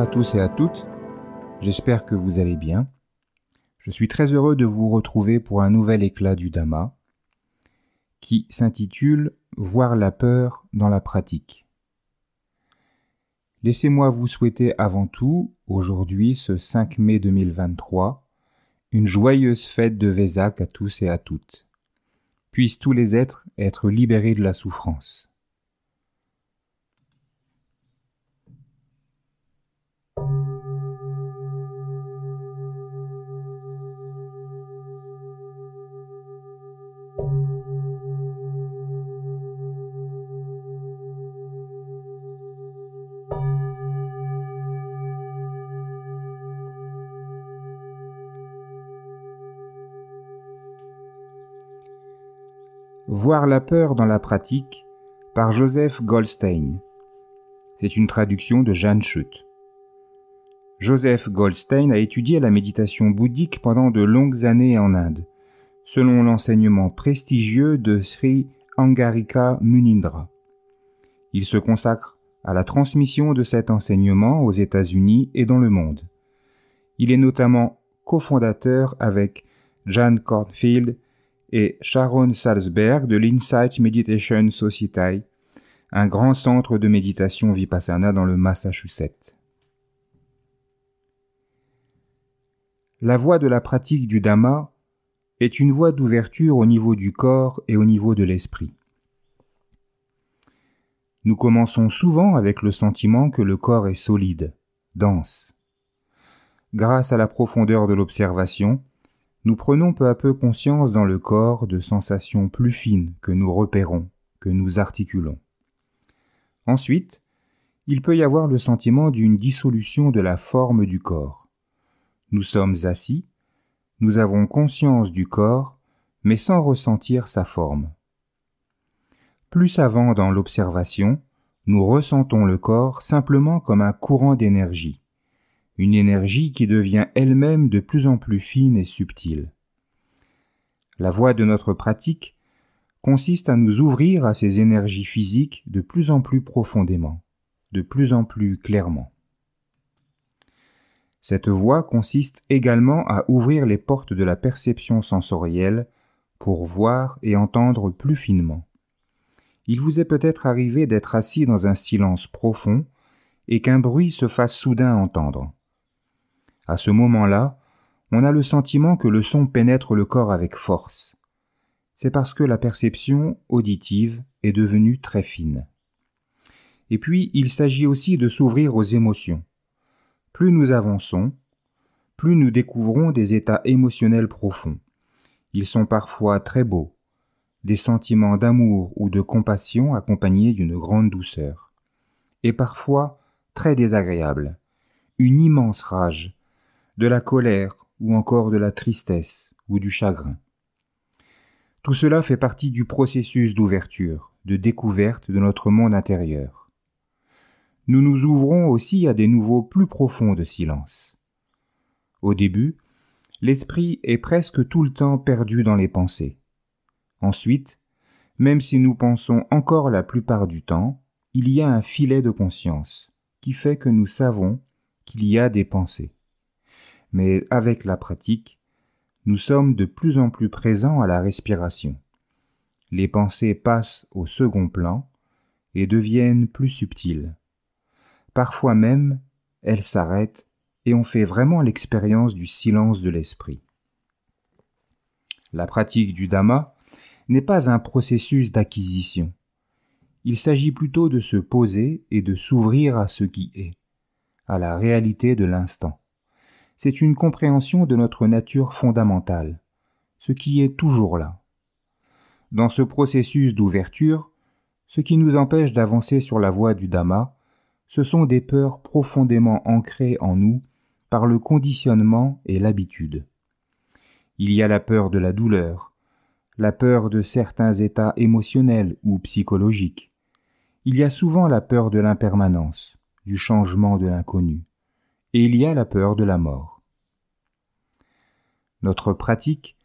à tous et à toutes, j'espère que vous allez bien. Je suis très heureux de vous retrouver pour un nouvel éclat du Dhamma qui s'intitule Voir la peur dans la pratique. Laissez-moi vous souhaiter avant tout, aujourd'hui, ce 5 mai 2023, une joyeuse fête de Vesak à tous et à toutes. Puissent tous les êtres être libérés de la souffrance. Voir la peur dans la pratique par Joseph Goldstein. C'est une traduction de Jeanne Schutt. Joseph Goldstein a étudié la méditation bouddhique pendant de longues années en Inde, selon l'enseignement prestigieux de Sri Angarika Munindra. Il se consacre à la transmission de cet enseignement aux États-Unis et dans le monde. Il est notamment cofondateur avec Jeanne Cornfield et Sharon Salzberg de l'Insight Meditation Society, un grand centre de méditation vipassana dans le Massachusetts. La voie de la pratique du Dhamma est une voie d'ouverture au niveau du corps et au niveau de l'esprit. Nous commençons souvent avec le sentiment que le corps est solide, dense. Grâce à la profondeur de l'observation, nous prenons peu à peu conscience dans le corps de sensations plus fines que nous repérons, que nous articulons. Ensuite, il peut y avoir le sentiment d'une dissolution de la forme du corps. Nous sommes assis, nous avons conscience du corps, mais sans ressentir sa forme. Plus avant dans l'observation, nous ressentons le corps simplement comme un courant d'énergie une énergie qui devient elle-même de plus en plus fine et subtile. La voie de notre pratique consiste à nous ouvrir à ces énergies physiques de plus en plus profondément, de plus en plus clairement. Cette voie consiste également à ouvrir les portes de la perception sensorielle pour voir et entendre plus finement. Il vous est peut-être arrivé d'être assis dans un silence profond et qu'un bruit se fasse soudain entendre. À ce moment-là, on a le sentiment que le son pénètre le corps avec force. C'est parce que la perception auditive est devenue très fine. Et puis, il s'agit aussi de s'ouvrir aux émotions. Plus nous avançons, plus nous découvrons des états émotionnels profonds. Ils sont parfois très beaux, des sentiments d'amour ou de compassion accompagnés d'une grande douceur, et parfois très désagréables, une immense rage, de la colère ou encore de la tristesse ou du chagrin. Tout cela fait partie du processus d'ouverture, de découverte de notre monde intérieur. Nous nous ouvrons aussi à des nouveaux plus profonds de silence. Au début, l'esprit est presque tout le temps perdu dans les pensées. Ensuite, même si nous pensons encore la plupart du temps, il y a un filet de conscience qui fait que nous savons qu'il y a des pensées mais avec la pratique, nous sommes de plus en plus présents à la respiration. Les pensées passent au second plan et deviennent plus subtiles. Parfois même, elles s'arrêtent et on fait vraiment l'expérience du silence de l'esprit. La pratique du Dhamma n'est pas un processus d'acquisition. Il s'agit plutôt de se poser et de s'ouvrir à ce qui est, à la réalité de l'instant c'est une compréhension de notre nature fondamentale, ce qui est toujours là. Dans ce processus d'ouverture, ce qui nous empêche d'avancer sur la voie du Dhamma, ce sont des peurs profondément ancrées en nous par le conditionnement et l'habitude. Il y a la peur de la douleur, la peur de certains états émotionnels ou psychologiques. Il y a souvent la peur de l'impermanence, du changement de l'inconnu et il y a la peur de la mort. Notre pratique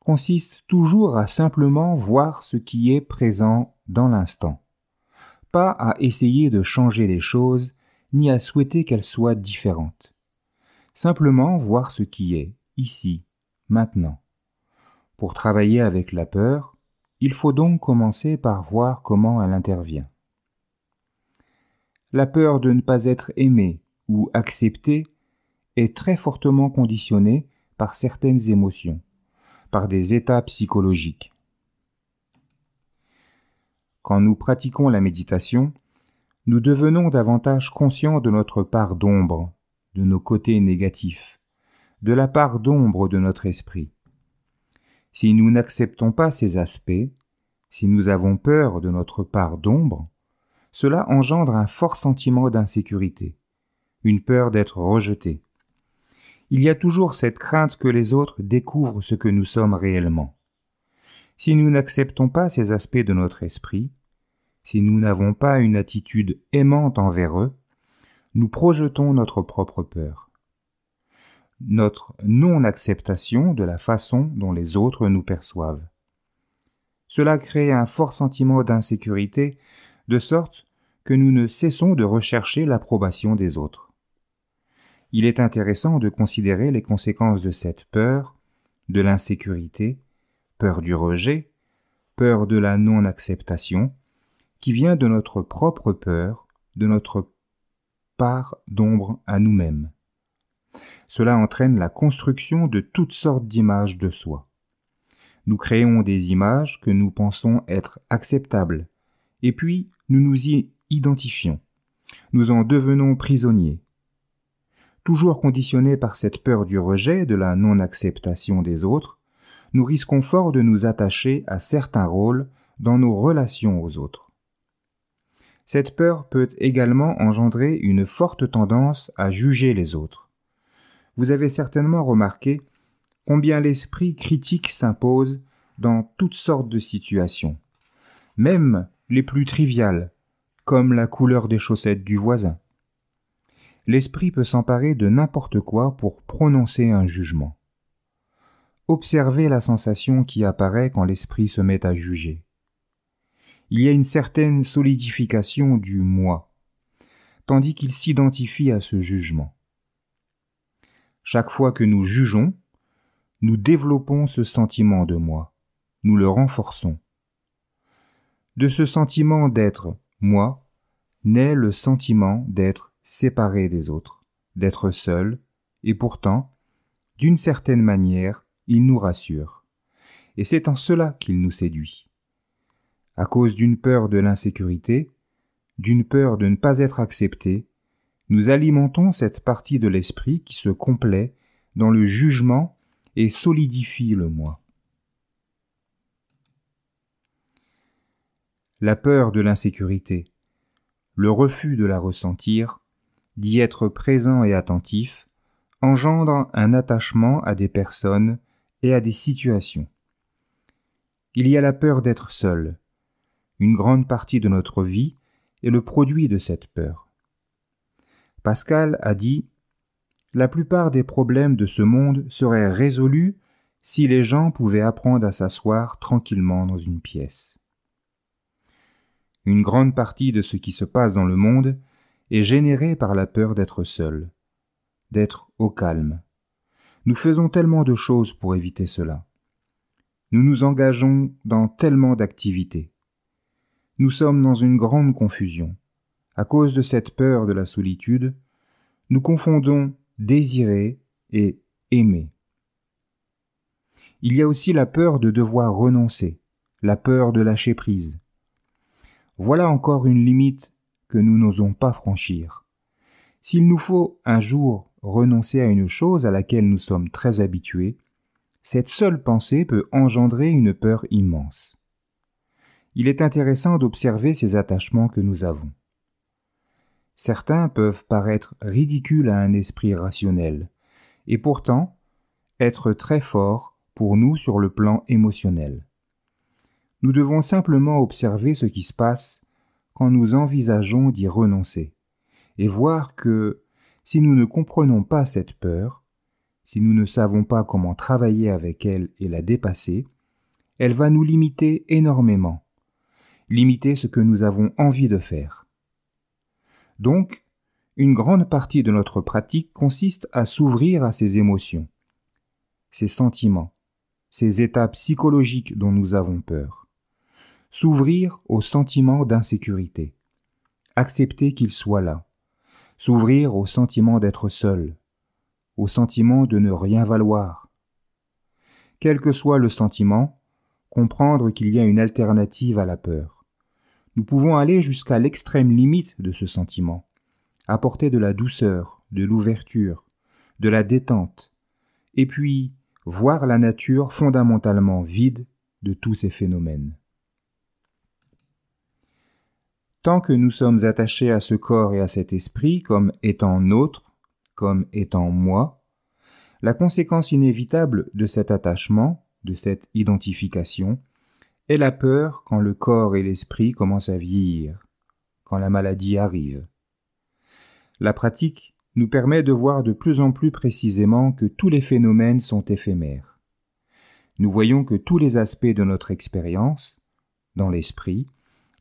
consiste toujours à simplement voir ce qui est présent dans l'instant, pas à essayer de changer les choses, ni à souhaiter qu'elles soient différentes. Simplement voir ce qui est, ici, maintenant. Pour travailler avec la peur, il faut donc commencer par voir comment elle intervient. La peur de ne pas être aimée ou accepter, est très fortement conditionné par certaines émotions, par des états psychologiques. Quand nous pratiquons la méditation, nous devenons davantage conscients de notre part d'ombre, de nos côtés négatifs, de la part d'ombre de notre esprit. Si nous n'acceptons pas ces aspects, si nous avons peur de notre part d'ombre, cela engendre un fort sentiment d'insécurité une peur d'être rejeté. Il y a toujours cette crainte que les autres découvrent ce que nous sommes réellement. Si nous n'acceptons pas ces aspects de notre esprit, si nous n'avons pas une attitude aimante envers eux, nous projetons notre propre peur. Notre non-acceptation de la façon dont les autres nous perçoivent. Cela crée un fort sentiment d'insécurité, de sorte que nous ne cessons de rechercher l'approbation des autres il est intéressant de considérer les conséquences de cette peur, de l'insécurité, peur du rejet, peur de la non-acceptation, qui vient de notre propre peur, de notre part d'ombre à nous-mêmes. Cela entraîne la construction de toutes sortes d'images de soi. Nous créons des images que nous pensons être acceptables, et puis nous nous y identifions. Nous en devenons prisonniers, toujours conditionnés par cette peur du rejet, de la non-acceptation des autres, nous risquons fort de nous attacher à certains rôles dans nos relations aux autres. Cette peur peut également engendrer une forte tendance à juger les autres. Vous avez certainement remarqué combien l'esprit critique s'impose dans toutes sortes de situations, même les plus triviales, comme la couleur des chaussettes du voisin l'esprit peut s'emparer de n'importe quoi pour prononcer un jugement. Observez la sensation qui apparaît quand l'esprit se met à juger. Il y a une certaine solidification du moi, tandis qu'il s'identifie à ce jugement. Chaque fois que nous jugeons, nous développons ce sentiment de moi, nous le renforçons. De ce sentiment d'être moi naît le sentiment d'être séparé des autres, d'être seul, et pourtant, d'une certaine manière, il nous rassure. Et c'est en cela qu'il nous séduit. À cause d'une peur de l'insécurité, d'une peur de ne pas être accepté, nous alimentons cette partie de l'esprit qui se complaît dans le jugement et solidifie le moi. La peur de l'insécurité, le refus de la ressentir, d'y être présent et attentif, engendre un attachement à des personnes et à des situations. Il y a la peur d'être seul. Une grande partie de notre vie est le produit de cette peur. Pascal a dit La plupart des problèmes de ce monde seraient résolus si les gens pouvaient apprendre à s'asseoir tranquillement dans une pièce. Une grande partie de ce qui se passe dans le monde est générée par la peur d'être seul, d'être au calme. Nous faisons tellement de choses pour éviter cela. Nous nous engageons dans tellement d'activités. Nous sommes dans une grande confusion. À cause de cette peur de la solitude, nous confondons désirer et aimer. Il y a aussi la peur de devoir renoncer, la peur de lâcher prise. Voilà encore une limite que nous n'osons pas franchir. S'il nous faut un jour renoncer à une chose à laquelle nous sommes très habitués, cette seule pensée peut engendrer une peur immense. Il est intéressant d'observer ces attachements que nous avons. Certains peuvent paraître ridicules à un esprit rationnel, et pourtant être très forts pour nous sur le plan émotionnel. Nous devons simplement observer ce qui se passe quand nous envisageons d'y renoncer, et voir que, si nous ne comprenons pas cette peur, si nous ne savons pas comment travailler avec elle et la dépasser, elle va nous limiter énormément, limiter ce que nous avons envie de faire. Donc, une grande partie de notre pratique consiste à s'ouvrir à ces émotions, ces sentiments, ces états psychologiques dont nous avons peur s'ouvrir au sentiment d'insécurité, accepter qu'il soit là, s'ouvrir au sentiment d'être seul, au sentiment de ne rien valoir. Quel que soit le sentiment, comprendre qu'il y a une alternative à la peur. Nous pouvons aller jusqu'à l'extrême limite de ce sentiment, apporter de la douceur, de l'ouverture, de la détente, et puis voir la nature fondamentalement vide de tous ces phénomènes. Tant que nous sommes attachés à ce corps et à cet esprit comme étant nôtre, comme étant moi, la conséquence inévitable de cet attachement, de cette identification, est la peur quand le corps et l'esprit commencent à vieillir, quand la maladie arrive. La pratique nous permet de voir de plus en plus précisément que tous les phénomènes sont éphémères. Nous voyons que tous les aspects de notre expérience, dans l'esprit,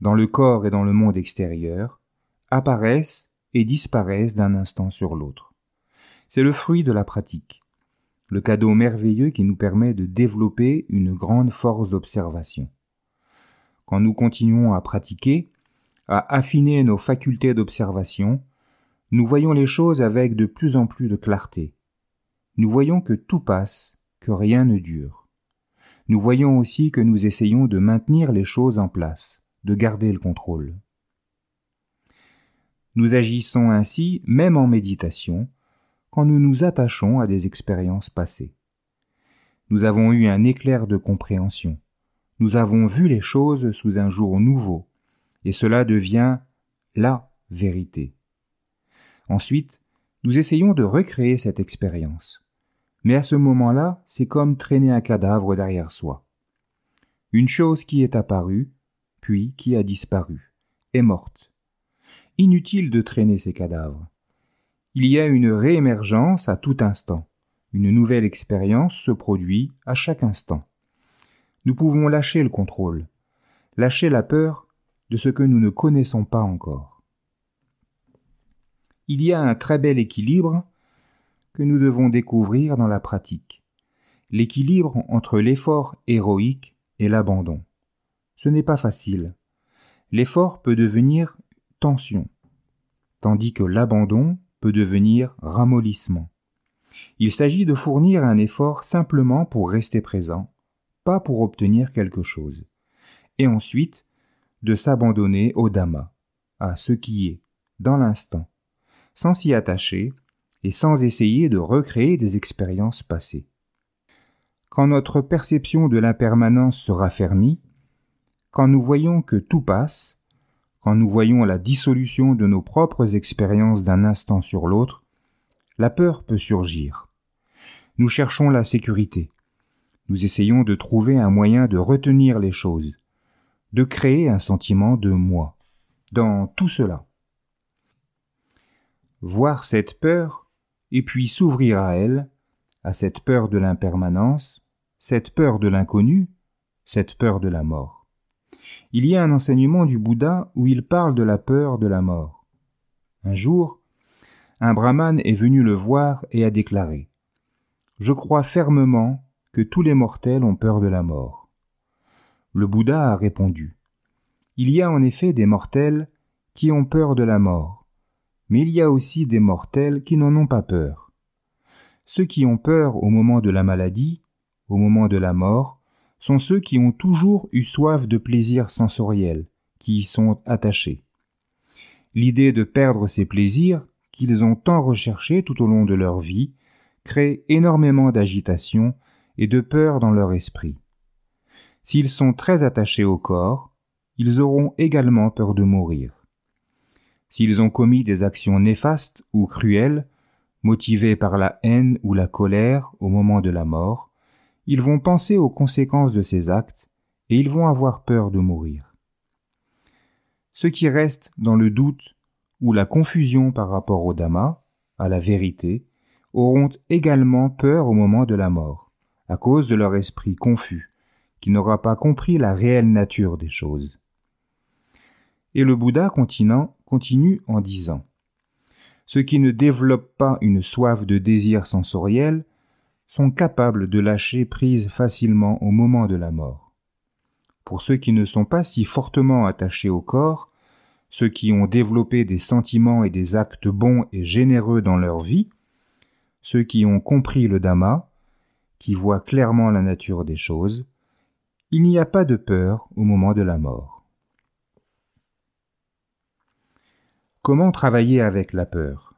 dans le corps et dans le monde extérieur, apparaissent et disparaissent d'un instant sur l'autre. C'est le fruit de la pratique, le cadeau merveilleux qui nous permet de développer une grande force d'observation. Quand nous continuons à pratiquer, à affiner nos facultés d'observation, nous voyons les choses avec de plus en plus de clarté. Nous voyons que tout passe, que rien ne dure. Nous voyons aussi que nous essayons de maintenir les choses en place de garder le contrôle. Nous agissons ainsi même en méditation, quand nous nous attachons à des expériences passées. Nous avons eu un éclair de compréhension, nous avons vu les choses sous un jour nouveau, et cela devient la vérité. Ensuite, nous essayons de recréer cette expérience. Mais à ce moment-là, c'est comme traîner un cadavre derrière soi. Une chose qui est apparue, puis qui a disparu, est morte. Inutile de traîner ces cadavres. Il y a une réémergence à tout instant. Une nouvelle expérience se produit à chaque instant. Nous pouvons lâcher le contrôle, lâcher la peur de ce que nous ne connaissons pas encore. Il y a un très bel équilibre que nous devons découvrir dans la pratique, l'équilibre entre l'effort héroïque et l'abandon ce n'est pas facile. L'effort peut devenir tension, tandis que l'abandon peut devenir ramollissement. Il s'agit de fournir un effort simplement pour rester présent, pas pour obtenir quelque chose, et ensuite de s'abandonner au Dhamma, à ce qui est, dans l'instant, sans s'y attacher et sans essayer de recréer des expériences passées. Quand notre perception de l'impermanence sera fermée, quand nous voyons que tout passe, quand nous voyons la dissolution de nos propres expériences d'un instant sur l'autre, la peur peut surgir. Nous cherchons la sécurité. Nous essayons de trouver un moyen de retenir les choses, de créer un sentiment de moi. Dans tout cela, voir cette peur et puis s'ouvrir à elle, à cette peur de l'impermanence, cette peur de l'inconnu, cette peur de la mort il y a un enseignement du Bouddha où il parle de la peur de la mort. Un jour, un brahmane est venu le voir et a déclaré Je crois fermement que tous les mortels ont peur de la mort. Le Bouddha a répondu Il y a en effet des mortels qui ont peur de la mort, mais il y a aussi des mortels qui n'en ont pas peur. Ceux qui ont peur au moment de la maladie, au moment de la mort, sont ceux qui ont toujours eu soif de plaisirs sensoriels, qui y sont attachés. L'idée de perdre ces plaisirs, qu'ils ont tant recherchés tout au long de leur vie, crée énormément d'agitation et de peur dans leur esprit. S'ils sont très attachés au corps, ils auront également peur de mourir. S'ils ont commis des actions néfastes ou cruelles, motivées par la haine ou la colère au moment de la mort, ils vont penser aux conséquences de ces actes et ils vont avoir peur de mourir. Ceux qui restent dans le doute ou la confusion par rapport au Dhamma, à la vérité, auront également peur au moment de la mort, à cause de leur esprit confus, qui n'aura pas compris la réelle nature des choses. Et le Bouddha continue en disant Ceux qui ne développent pas une soif de désir sensoriel sont capables de lâcher prise facilement au moment de la mort. Pour ceux qui ne sont pas si fortement attachés au corps, ceux qui ont développé des sentiments et des actes bons et généreux dans leur vie, ceux qui ont compris le Dhamma, qui voient clairement la nature des choses, il n'y a pas de peur au moment de la mort. Comment travailler avec la peur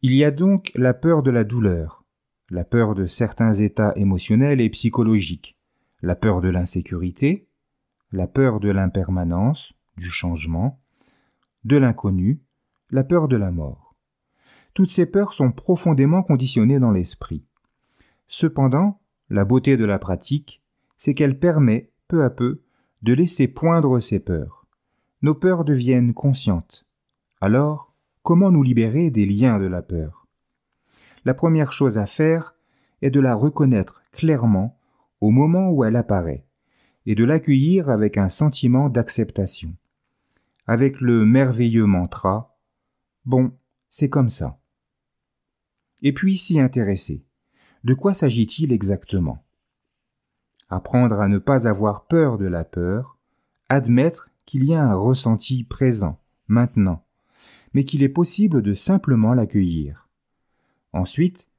Il y a donc la peur de la douleur, la peur de certains états émotionnels et psychologiques, la peur de l'insécurité, la peur de l'impermanence, du changement, de l'inconnu, la peur de la mort. Toutes ces peurs sont profondément conditionnées dans l'esprit. Cependant, la beauté de la pratique, c'est qu'elle permet, peu à peu, de laisser poindre ces peurs. Nos peurs deviennent conscientes. Alors, comment nous libérer des liens de la peur la première chose à faire est de la reconnaître clairement au moment où elle apparaît, et de l'accueillir avec un sentiment d'acceptation, avec le merveilleux mantra Bon, c'est comme ça. Et puis s'y intéresser. De quoi s'agit-il exactement Apprendre à ne pas avoir peur de la peur, admettre qu'il y a un ressenti présent, maintenant, mais qu'il est possible de simplement l'accueillir. Ensuite,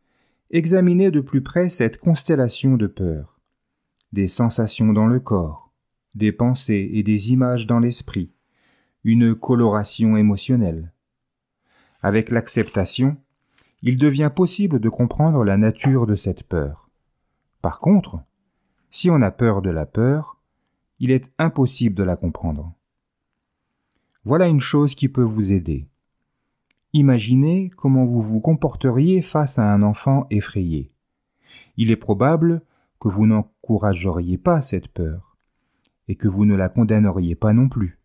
examinez de plus près cette constellation de peur, des sensations dans le corps, des pensées et des images dans l'esprit, une coloration émotionnelle. Avec l'acceptation, il devient possible de comprendre la nature de cette peur. Par contre, si on a peur de la peur, il est impossible de la comprendre. Voilà une chose qui peut vous aider. Imaginez comment vous vous comporteriez face à un enfant effrayé. Il est probable que vous n'encourageriez pas cette peur, et que vous ne la condamneriez pas non plus.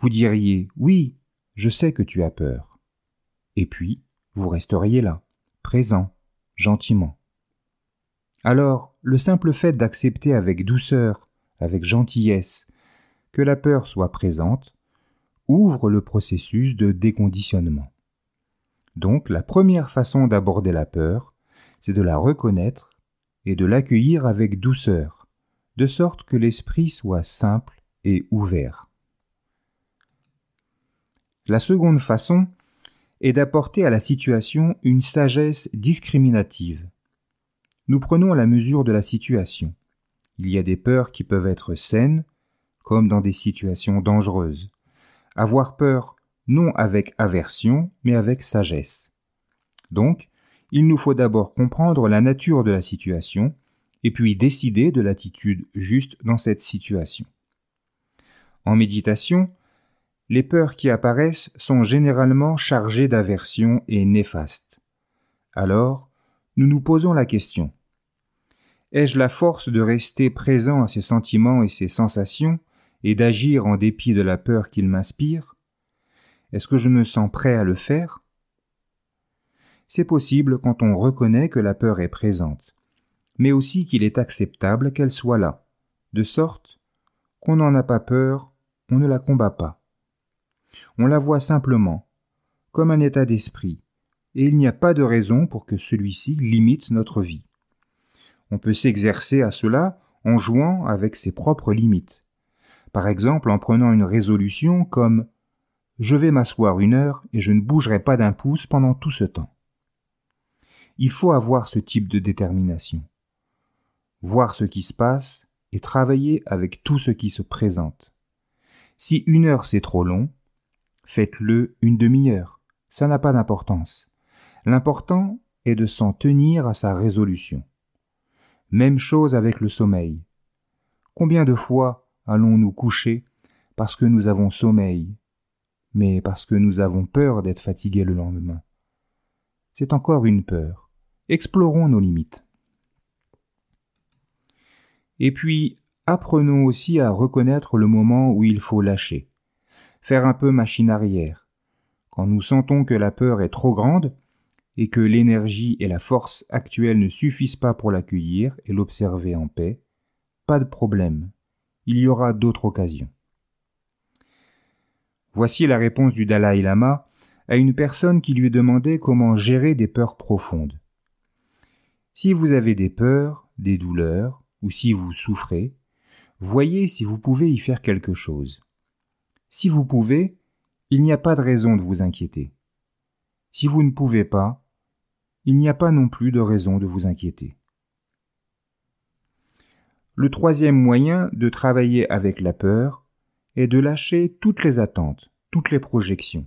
Vous diriez Oui, je sais que tu as peur. Et puis, vous resteriez là, présent, gentiment. Alors, le simple fait d'accepter avec douceur, avec gentillesse, que la peur soit présente, ouvre le processus de déconditionnement. Donc la première façon d'aborder la peur, c'est de la reconnaître et de l'accueillir avec douceur, de sorte que l'esprit soit simple et ouvert. La seconde façon est d'apporter à la situation une sagesse discriminative. Nous prenons la mesure de la situation. Il y a des peurs qui peuvent être saines, comme dans des situations dangereuses. Avoir peur non avec aversion, mais avec sagesse. Donc, il nous faut d'abord comprendre la nature de la situation, et puis décider de l'attitude juste dans cette situation. En méditation, les peurs qui apparaissent sont généralement chargées d'aversion et néfastes. Alors, nous nous posons la question. Ai-je la force de rester présent à ces sentiments et ces sensations et d'agir en dépit de la peur qu'ils m'inspirent est-ce que je me sens prêt à le faire C'est possible quand on reconnaît que la peur est présente, mais aussi qu'il est acceptable qu'elle soit là, de sorte qu'on n'en a pas peur, on ne la combat pas. On la voit simplement, comme un état d'esprit, et il n'y a pas de raison pour que celui-ci limite notre vie. On peut s'exercer à cela en jouant avec ses propres limites. Par exemple en prenant une résolution comme je vais m'asseoir une heure et je ne bougerai pas d'un pouce pendant tout ce temps. Il faut avoir ce type de détermination. Voir ce qui se passe et travailler avec tout ce qui se présente. Si une heure c'est trop long, faites-le une demi-heure. Ça n'a pas d'importance. L'important est de s'en tenir à sa résolution. Même chose avec le sommeil. Combien de fois allons-nous coucher parce que nous avons sommeil mais parce que nous avons peur d'être fatigués le lendemain. C'est encore une peur. Explorons nos limites. Et puis, apprenons aussi à reconnaître le moment où il faut lâcher, faire un peu machine arrière. Quand nous sentons que la peur est trop grande, et que l'énergie et la force actuelle ne suffisent pas pour l'accueillir et l'observer en paix, pas de problème, il y aura d'autres occasions. Voici la réponse du Dalai Lama à une personne qui lui demandait comment gérer des peurs profondes. Si vous avez des peurs, des douleurs, ou si vous souffrez, voyez si vous pouvez y faire quelque chose. Si vous pouvez, il n'y a pas de raison de vous inquiéter. Si vous ne pouvez pas, il n'y a pas non plus de raison de vous inquiéter. Le troisième moyen de travailler avec la peur, et de lâcher toutes les attentes, toutes les projections.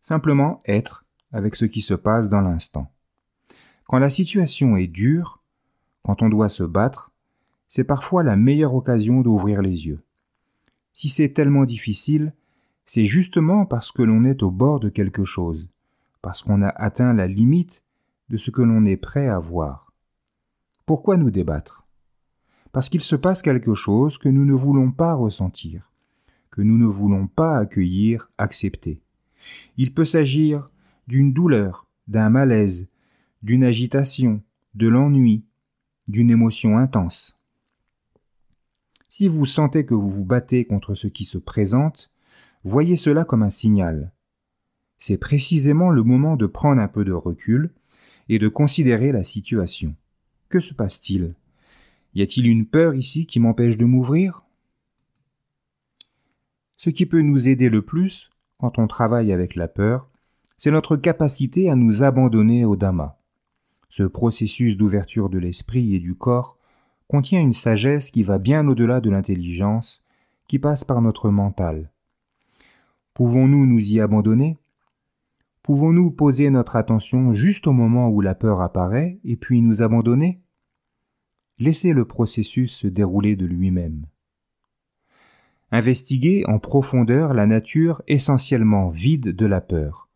Simplement être avec ce qui se passe dans l'instant. Quand la situation est dure, quand on doit se battre, c'est parfois la meilleure occasion d'ouvrir les yeux. Si c'est tellement difficile, c'est justement parce que l'on est au bord de quelque chose, parce qu'on a atteint la limite de ce que l'on est prêt à voir. Pourquoi nous débattre Parce qu'il se passe quelque chose que nous ne voulons pas ressentir que nous ne voulons pas accueillir, accepter. Il peut s'agir d'une douleur, d'un malaise, d'une agitation, de l'ennui, d'une émotion intense. Si vous sentez que vous vous battez contre ce qui se présente, voyez cela comme un signal. C'est précisément le moment de prendre un peu de recul et de considérer la situation. Que se passe-t-il Y a-t-il une peur ici qui m'empêche de m'ouvrir ce qui peut nous aider le plus, quand on travaille avec la peur, c'est notre capacité à nous abandonner au Dhamma. Ce processus d'ouverture de l'esprit et du corps contient une sagesse qui va bien au-delà de l'intelligence, qui passe par notre mental. Pouvons-nous nous y abandonner Pouvons-nous poser notre attention juste au moment où la peur apparaît et puis nous abandonner Laissez le processus se dérouler de lui-même investiguer en profondeur la nature essentiellement vide de la peur.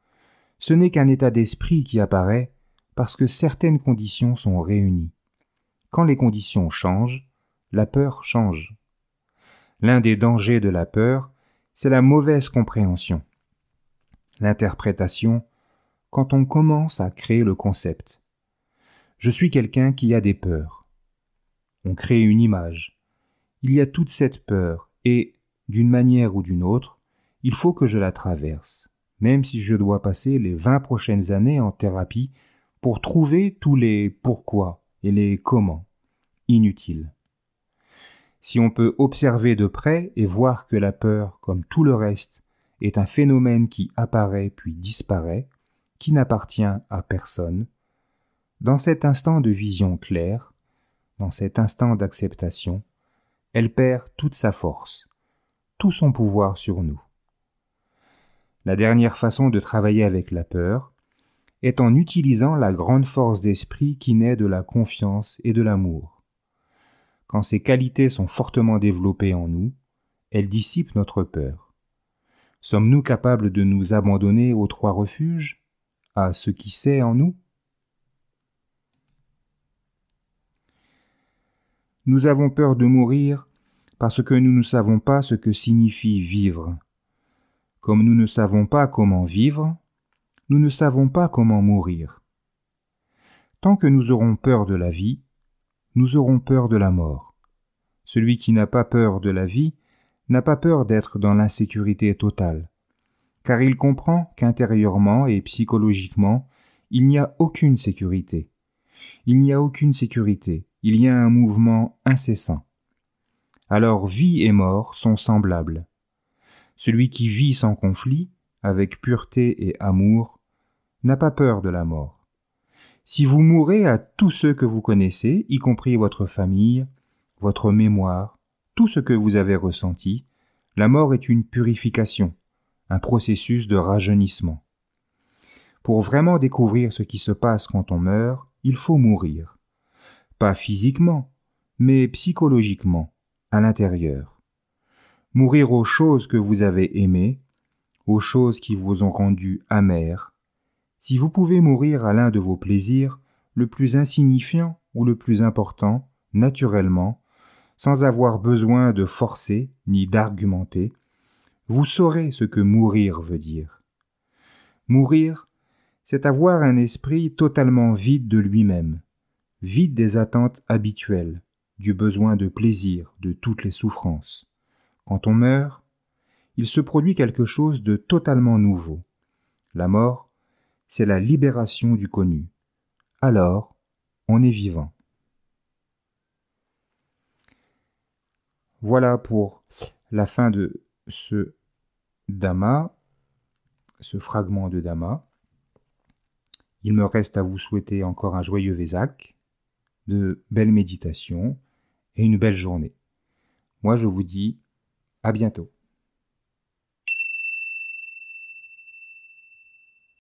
Ce n'est qu'un état d'esprit qui apparaît parce que certaines conditions sont réunies. Quand les conditions changent, la peur change. L'un des dangers de la peur, c'est la mauvaise compréhension. L'interprétation, quand on commence à créer le concept. Je suis quelqu'un qui a des peurs. On crée une image. Il y a toute cette peur, et d'une manière ou d'une autre, il faut que je la traverse, même si je dois passer les vingt prochaines années en thérapie pour trouver tous les pourquoi et les comment. inutiles. Si on peut observer de près et voir que la peur, comme tout le reste, est un phénomène qui apparaît puis disparaît, qui n'appartient à personne, dans cet instant de vision claire, dans cet instant d'acceptation, elle perd toute sa force tout son pouvoir sur nous. La dernière façon de travailler avec la peur est en utilisant la grande force d'esprit qui naît de la confiance et de l'amour. Quand ces qualités sont fortement développées en nous, elles dissipent notre peur. Sommes-nous capables de nous abandonner aux trois refuges, à ce qui sait en nous Nous avons peur de mourir parce que nous ne savons pas ce que signifie vivre. Comme nous ne savons pas comment vivre, nous ne savons pas comment mourir. Tant que nous aurons peur de la vie, nous aurons peur de la mort. Celui qui n'a pas peur de la vie n'a pas peur d'être dans l'insécurité totale, car il comprend qu'intérieurement et psychologiquement, il n'y a aucune sécurité. Il n'y a aucune sécurité, il y a un mouvement incessant alors vie et mort sont semblables. Celui qui vit sans conflit, avec pureté et amour, n'a pas peur de la mort. Si vous mourez à tous ceux que vous connaissez, y compris votre famille, votre mémoire, tout ce que vous avez ressenti, la mort est une purification, un processus de rajeunissement. Pour vraiment découvrir ce qui se passe quand on meurt, il faut mourir. Pas physiquement, mais psychologiquement, à l'intérieur. Mourir aux choses que vous avez aimées, aux choses qui vous ont rendu amères. Si vous pouvez mourir à l'un de vos plaisirs, le plus insignifiant ou le plus important, naturellement, sans avoir besoin de forcer ni d'argumenter, vous saurez ce que mourir veut dire. Mourir, c'est avoir un esprit totalement vide de lui-même, vide des attentes habituelles, du besoin de plaisir, de toutes les souffrances. Quand on meurt, il se produit quelque chose de totalement nouveau. La mort, c'est la libération du connu. Alors, on est vivant. Voilà pour la fin de ce Dhamma, ce fragment de Dhamma. Il me reste à vous souhaiter encore un joyeux Vesak, de belles méditations et une belle journée. Moi, je vous dis à bientôt.